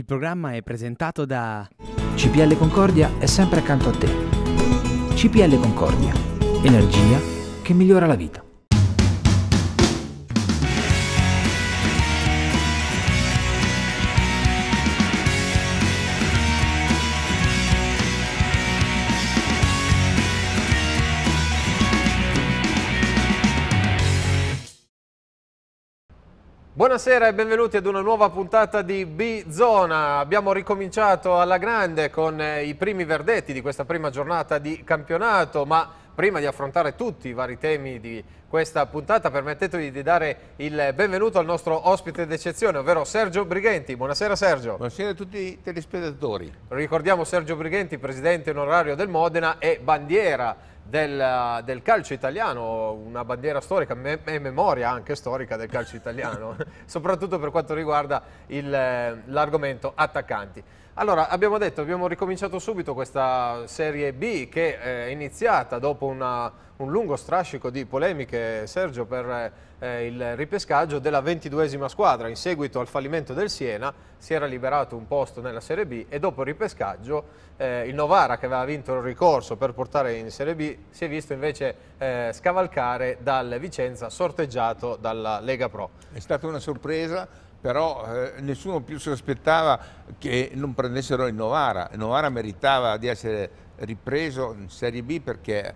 Il programma è presentato da CPL Concordia è sempre accanto a te. CPL Concordia, energia che migliora la vita. Buonasera e benvenuti ad una nuova puntata di B-Zona. Abbiamo ricominciato alla grande con eh, i primi verdetti di questa prima giornata di campionato, ma prima di affrontare tutti i vari temi di questa puntata, permettetemi di dare il benvenuto al nostro ospite d'eccezione, ovvero Sergio Brighenti. Buonasera Sergio. Buonasera a tutti i telespettatori. Ricordiamo Sergio Brighenti, presidente onorario del Modena e bandiera del, del, calcio italiano, una bandiera storica me, e memoria anche storica del calcio italiano, soprattutto per quanto riguarda l'argomento attaccanti. Allora, abbiamo detto, abbiamo ricominciato subito questa Serie B che eh, è iniziata dopo una, un lungo strascico di polemiche, Sergio, per eh, il ripescaggio della ventiduesima squadra. In seguito al fallimento del Siena si era liberato un posto nella Serie B e dopo il ripescaggio eh, il Novara, che aveva vinto il ricorso per portare in Serie B, si è visto invece eh, scavalcare dal Vicenza sorteggiato dalla Lega Pro. È stata una sorpresa però eh, nessuno più si aspettava che non prendessero il Novara. Il Novara meritava di essere ripreso in Serie B perché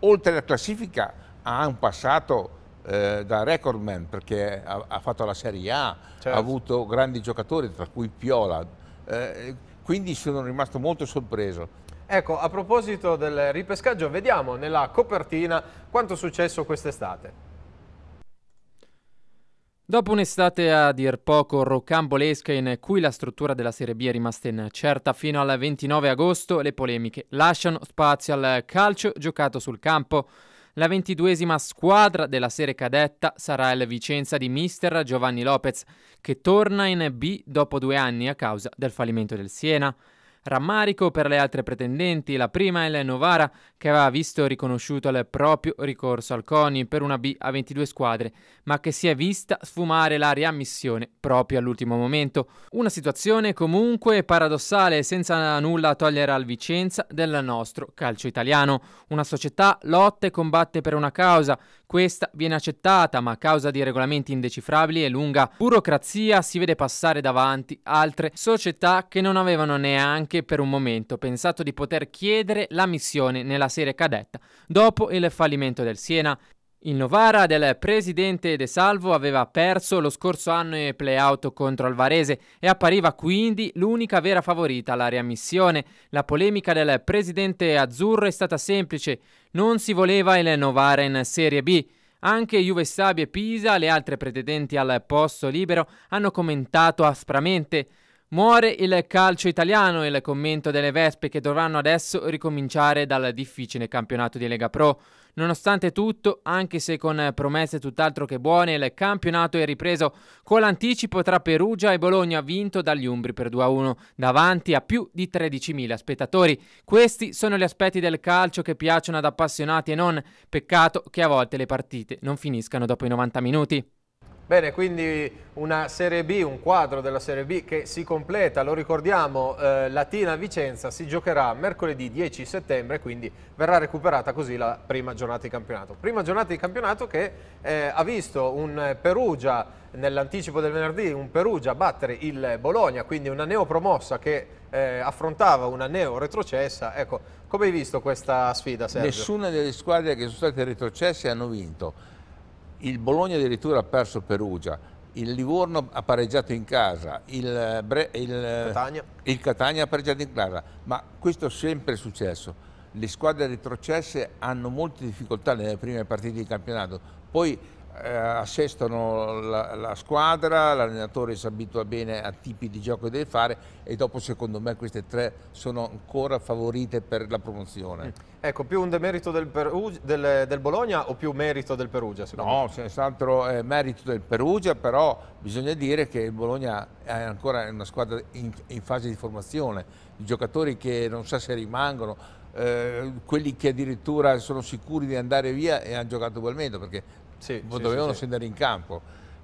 oltre alla classifica ha un passato eh, da recordman perché ha, ha, fatto la Serie A, certo. ha avuto grandi giocatori, tra cui Piola. Eh, quindi sono rimasto molto sorpreso. Ecco, a proposito del ripescaggio, vediamo nella copertina quanto è successo quest'estate. Dopo un'estate a dir poco rocambolesca in cui la struttura della Serie B è rimasta incerta fino al 29 agosto, le polemiche lasciano spazio al calcio giocato sul campo. La ventiduesima squadra della serie cadetta sarà il Vicenza di mister Giovanni Lopez, che torna in B dopo due anni a causa del fallimento del Siena. Rammarico per le altre pretendenti, la prima è la Novara che aveva visto riconosciuto il proprio ricorso al CONI per una B a 22 squadre, ma che si è vista sfumare la riammissione proprio all'ultimo momento. Una situazione comunque paradossale senza nulla a togliere al Vicenza del nostro calcio italiano. Una società lotta e combatte per una causa, questa viene accettata, ma a causa di regolamenti indecifrabili e lunga burocrazia si vede passare davanti altre società che non avevano neanche per un momento pensato di poter chiedere la missione nella serie cadetta dopo il fallimento del Siena. Il Novara del presidente De Salvo aveva perso lo scorso anno in play-out contro il Varese e appariva quindi l'unica vera favorita alla riammissione. La polemica del presidente azzurro è stata semplice, non si voleva il Novara in Serie B. Anche Juve Sabi e Pisa, le altre pretendenti al posto libero, hanno commentato aspramente. Muore il calcio italiano, il commento delle Vespe che dovranno adesso ricominciare dal difficile campionato di Lega Pro. Nonostante tutto, anche se con promesse tutt'altro che buone, il campionato è ripreso con l'anticipo tra Perugia e Bologna vinto dagli Umbri per 2-1, davanti a più di 13.000 spettatori. Questi sono gli aspetti del calcio che piacciono ad appassionati e non, peccato che a volte le partite non finiscano dopo i 90 minuti. Bene, quindi una Serie B, un quadro della Serie B che si completa, lo ricordiamo, eh, Latina-Vicenza si giocherà mercoledì 10 settembre, quindi verrà recuperata così la prima giornata di campionato. Prima giornata di campionato che eh, ha visto un Perugia, nell'anticipo del venerdì, un Perugia battere il Bologna, quindi una neopromossa che eh, affrontava una neo-retrocessa. Ecco, come hai visto questa sfida, Sergio? Nessuna delle squadre che sono state retrocesse hanno vinto il Bologna addirittura ha perso Perugia, il Livorno ha pareggiato in casa, il, eh, Bre il, eh, Catania. il Catania ha pareggiato in casa, ma questo è sempre successo. Le squadre retrocesse hanno molte difficoltà nelle prime partite di campionato, poi eh, assestano la, la squadra, l'allenatore si abitua bene a tipi di gioco che deve fare e dopo secondo me queste tre sono ancora favorite per la promozione. Mm. Ecco, più un demerito del, Perugia, del, del Bologna o più merito del Perugia? No, senz'altro è merito del Perugia, però bisogna dire che il Bologna è ancora una squadra in, in fase di formazione, i giocatori che non sa se rimangono, eh, quelli che addirittura sono sicuri di andare via e hanno giocato ugualmente perché sì, dovevano scendere in campo.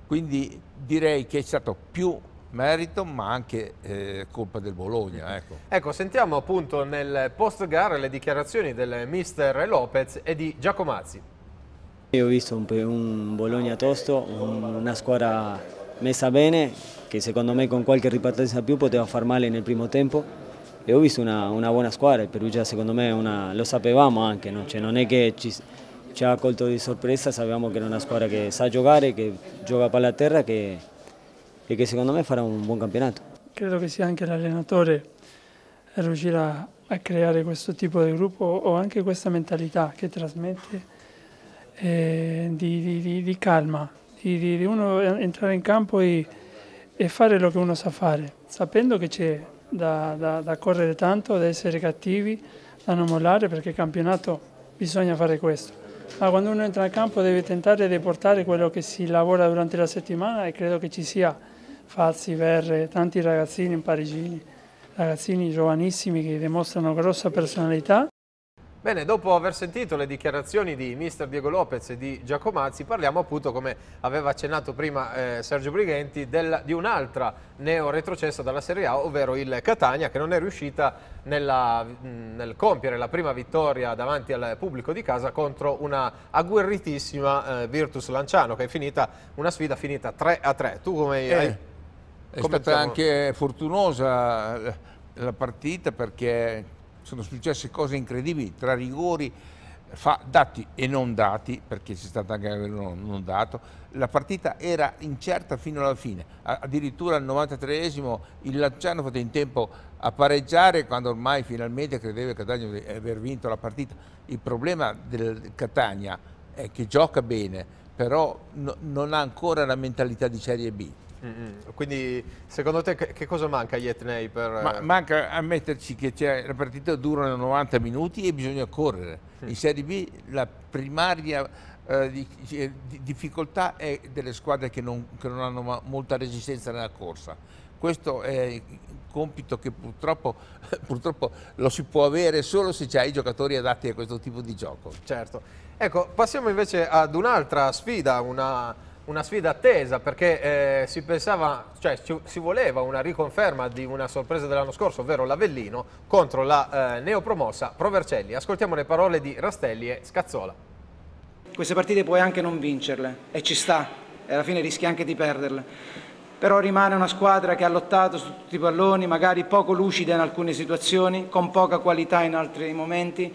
Quindi direi che è stato più merito ma anche eh, colpa del Bologna. Mm-hmm. Ecco. ecco. sentiamo appunto nel post gara le dichiarazioni del mister Lopez e di Giacomazzi. Io ho visto un, un Bologna tosto, un, una squadra messa bene che secondo me con qualche ripartenza più poteva far male nel primo tempo e ho visto una, una buona squadra, il Perugia secondo me una, lo sapevamo anche, no? cioè, non è che ci, ci ha colto di sorpresa, sapevamo che era una squadra che sa giocare, che gioca palla a terra che, e che secondo me farà un buon campionato. Credo che sia anche l'allenatore a riuscire a, creare questo tipo di gruppo o anche questa mentalità che trasmette eh, di, di, di, di, calma, di, uno entrare in campo e, e fare quello che uno sa fare, sapendo che c'è da, da, da, correre tanto, da essere cattivi, da non mollare, perché il campionato bisogna fare questo. Ma ah, quando uno entra in campo deve tentare di portare quello che si lavora durante la settimana e credo che ci sia Falsi, Verre, tanti ragazzini in parigini, ragazzini giovanissimi che dimostrano grossa personalità Bene, dopo aver sentito le dichiarazioni di mister Diego Lopez e di Giacomazzi, parliamo appunto, come aveva accennato prima eh, Sergio Brighenti, del, di un'altra neo-retrocessa dalla Serie A, ovvero il Catania, che non è riuscita nella, mh, nel compiere la prima vittoria davanti al pubblico di casa contro una agguerritissima eh, Virtus Lanciano, che è finita una sfida finita 3 a 3. Tu come eh, hai... È stata anche fortunosa la partita perché sono successe cose incredibili tra rigori eh, fa, dati e non dati, perché c'è stato anche quello non dato, la partita era incerta fino alla fine, addirittura al 93esimo il Lanciano fatto in tempo a pareggiare quando ormai finalmente credeva Catania di aver vinto la partita. Il problema del Catania è che gioca bene, però no, non ha ancora la mentalità di Serie B. Mm -hmm. Quindi secondo te che, che cosa manca agli etnei? Per... Ma, eh, manca ammetterci che la partita dura 90 minuti e bisogna correre. Mm. In Serie B la primaria eh, di, eh, di difficoltà è delle squadre che non, che non hanno molta resistenza nella corsa. Questo è un compito che purtroppo, purtroppo lo si può avere solo se c'è i giocatori adatti a questo tipo di gioco. Certo. Ecco, passiamo invece ad un'altra sfida, una una sfida attesa perché eh, si pensava, cioè ci, si voleva una riconferma di una sorpresa dell'anno scorso, ovvero l'Avellino contro la eh, neopromossa Provercelli. Ascoltiamo le parole di Rastelli e Scazzola. Queste partite puoi anche non vincerle e ci sta, e alla fine rischi anche di perderle. Però rimane una squadra che ha lottato su tutti i palloni, magari poco lucida in alcune situazioni, con poca qualità in altri momenti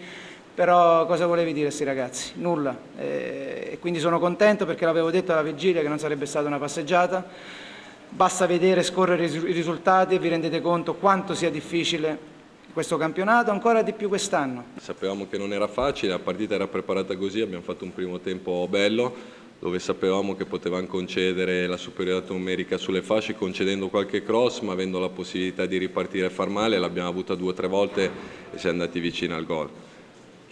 però cosa volevi dire a questi ragazzi? Nulla. E quindi sono contento perché l'avevo detto alla vigilia che non sarebbe stata una passeggiata. Basta vedere scorrere i risultati e vi rendete conto quanto sia difficile questo campionato, ancora di più quest'anno. Sapevamo che non era facile, la partita era preparata così, abbiamo fatto un primo tempo bello dove sapevamo che potevamo concedere la superiorità numerica sulle fasce concedendo qualche cross ma avendo la possibilità di ripartire e far male, l'abbiamo avuta due o tre volte e siamo andati vicini al gol.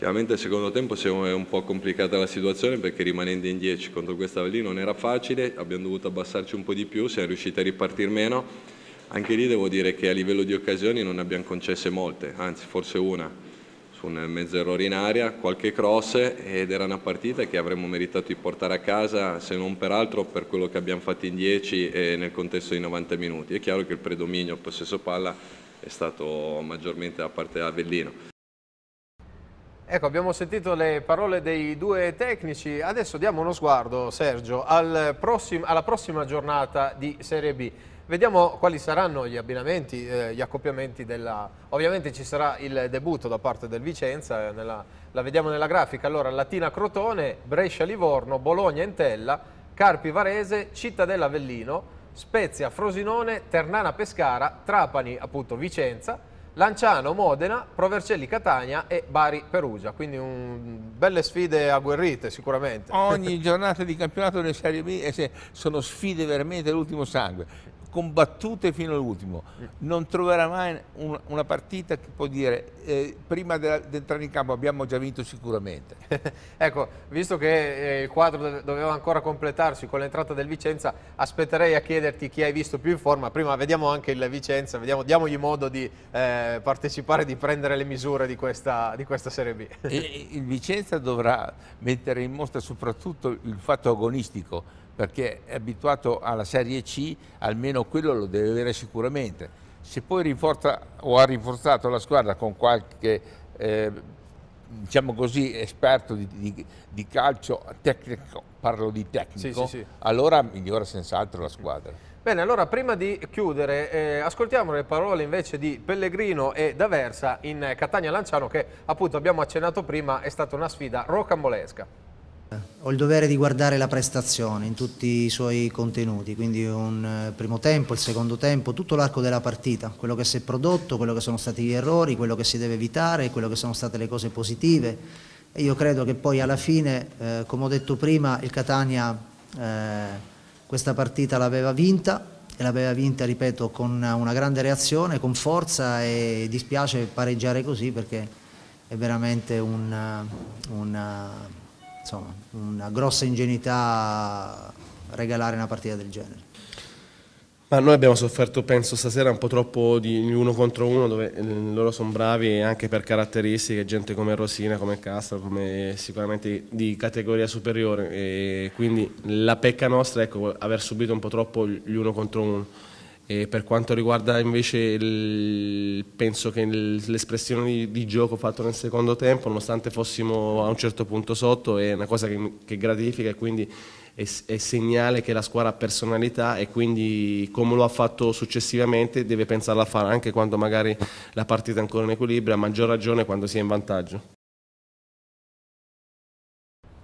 Chiaramente al secondo tempo è un po' complicata la situazione perché rimanendo in 10 contro questa lì non era facile, abbiamo dovuto abbassarci un po' di più, siamo riusciti a ripartire meno. Anche lì devo dire che a livello di occasioni non ne abbiamo concesse molte, anzi forse una, su un mezzo errore in aria, qualche cross ed era una partita che avremmo meritato di portare a casa se non per altro per quello che abbiamo fatto in 10 e nel contesto di 90 minuti. È chiaro che il predominio, il possesso palla è stato maggiormente da parte dell'Avellino. Ecco, abbiamo sentito le parole dei due tecnici, adesso diamo uno sguardo, Sergio, al prossimo, alla prossima giornata di Serie B. Vediamo quali saranno gli abbinamenti, eh, gli accoppiamenti della... Ovviamente ci sarà il debutto da parte del Vicenza, eh, nella... la vediamo nella grafica. Allora, Latina-Crotone, Brescia-Livorno, Bologna-Entella, Carpi-Varese, Cittadella-Avellino, Spezia-Frosinone, Ternana-Pescara, Trapani, appunto, Vicenza, Lanciano, Modena, Provercelli, Catania e Bari, Perugia. Quindi un... belle sfide agguerrite sicuramente. Ogni giornata di campionato delle Serie B sono sfide veramente l'ultimo sangue combattute fino all'ultimo, non troverà mai un, una partita che può dire eh, prima di entrare in campo abbiamo già vinto sicuramente. ecco, visto che eh, il quadro doveva ancora completarsi con l'entrata del Vicenza, aspetterei a chiederti chi hai visto più in forma, prima vediamo anche il Vicenza, vediamo, diamogli modo di eh, partecipare, di prendere le misure di questa, di questa Serie B. il Vicenza dovrà mettere in mostra soprattutto il fatto agonistico, perché è abituato alla Serie C, almeno quello lo deve avere sicuramente. Se poi rinforza o ha rinforzato la squadra con qualche eh, diciamo così, esperto di, di, di, calcio tecnico, parlo di tecnico, sì, sì, sì. allora migliora senz'altro la squadra. Bene, allora prima di chiudere, eh, ascoltiamo le parole invece di Pellegrino e D'Aversa in eh, Catania Lanciano che appunto abbiamo accennato prima è stata una sfida rocambolesca. Ho il dovere di guardare la prestazione in tutti i suoi contenuti, quindi un eh, primo tempo, il secondo tempo, tutto l'arco della partita, quello che si è prodotto, quello che sono stati gli errori, quello che si deve evitare, quello che sono state le cose positive e io credo che poi alla fine, eh, come ho detto prima, il Catania eh, questa partita l'aveva vinta e l'aveva vinta, ripeto, con una grande reazione, con forza e dispiace pareggiare così perché è veramente un, eh, un eh, insomma, una grossa ingenuità regalare una partita del genere. Ma noi abbiamo sofferto, penso, stasera un po' troppo di uno contro uno, dove eh, loro sono bravi anche per caratteristiche, gente come Rosina, come Castro, come sicuramente di categoria superiore. E quindi la pecca nostra è ecco, aver subito un po' troppo gli uno contro uno. E per quanto riguarda invece il, penso che l'espressione di, di, gioco fatto nel secondo tempo, nonostante fossimo a un certo punto sotto, è una cosa che, che gratifica e quindi è, è, segnale che la squadra ha personalità e quindi come lo ha fatto successivamente deve pensarla a fare anche quando magari la partita è ancora in equilibrio, a maggior ragione quando si è in vantaggio.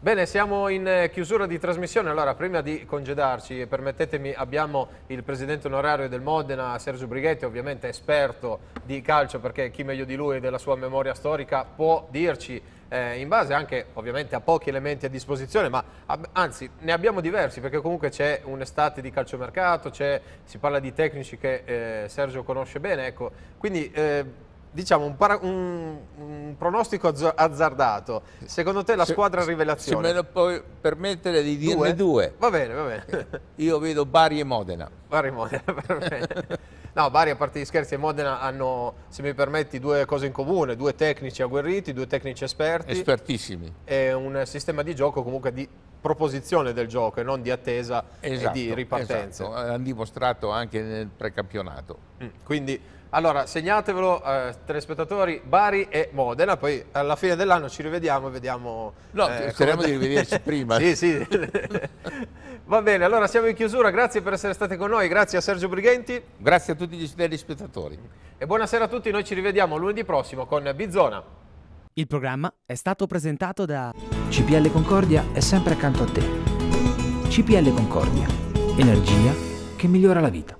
Bene, siamo in eh, chiusura di trasmissione, allora prima di congedarci, permettetemi, abbiamo il presidente onorario del Modena, Sergio Brighetti, ovviamente esperto di calcio perché chi meglio di lui e della sua memoria storica può dirci eh, in base anche ovviamente a pochi elementi a disposizione, ma anzi ne abbiamo diversi perché comunque c'è un'estate di calciomercato, si parla di tecnici che eh, Sergio conosce bene, ecco, quindi... Eh, diciamo un, para, un, un, pronostico azzardato. Secondo te la squadra se, rivelazione? Se me lo puoi permettere di dirne due? due. Va bene, va bene. Io vedo Bari e Modena. Bari e Modena, No, Bari a parte gli scherzi e Modena hanno, se mi permetti, due cose in comune, due tecnici agguerriti, due tecnici esperti. Espertissimi. E un sistema di gioco comunque di proposizione del gioco e non di attesa esatto, e di esatto, ripartenza. Esatto. Hanno dimostrato anche nel precampionato. Mm, quindi allora, segnatevelo, eh, telespettatori, Bari e Modena, poi alla fine dell'anno ci rivediamo e vediamo... No, eh, speriamo come... di rivederci prima. sì, sì. Va bene, allora siamo in chiusura, grazie per essere stati con noi, grazie a Sergio Brighenti. Grazie a tutti gli telespettatori. E buonasera a tutti, noi ci rivediamo lunedì prossimo con Bizzona. Il programma è stato presentato da... CPL Concordia è sempre accanto a te. CPL Concordia, energia che migliora la vita.